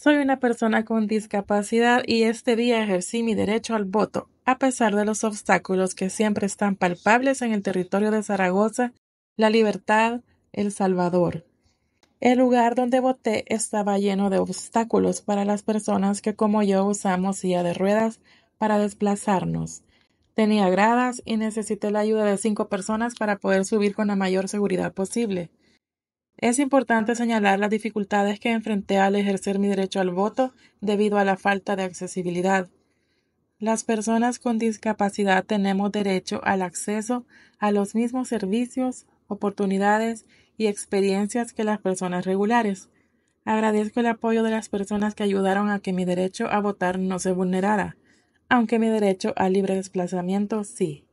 Soy una persona con discapacidad y este día ejercí mi derecho al voto, a pesar de los obstáculos que siempre están palpables en el territorio de Zaragoza, La Libertad, El Salvador. El lugar donde voté estaba lleno de obstáculos para las personas que como yo usamos silla de ruedas para desplazarnos. Tenía gradas y necesité la ayuda de cinco personas para poder subir con la mayor seguridad posible. Es importante señalar las dificultades que enfrenté al ejercer mi derecho al voto debido a la falta de accesibilidad. Las personas con discapacidad tenemos derecho al acceso a los mismos servicios, oportunidades y experiencias que las personas regulares. Agradezco el apoyo de las personas que ayudaron a que mi derecho a votar no se vulnerara, aunque mi derecho al libre desplazamiento sí.